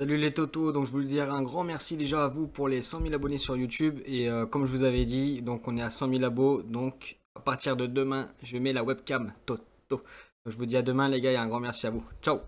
Salut les totos, donc je voulais dire un grand merci déjà à vous pour les 100 000 abonnés sur YouTube et euh, comme je vous avais dit, donc on est à 100 000 abos, donc à partir de demain, je mets la webcam toto. je vous dis à demain les gars et un grand merci à vous. Ciao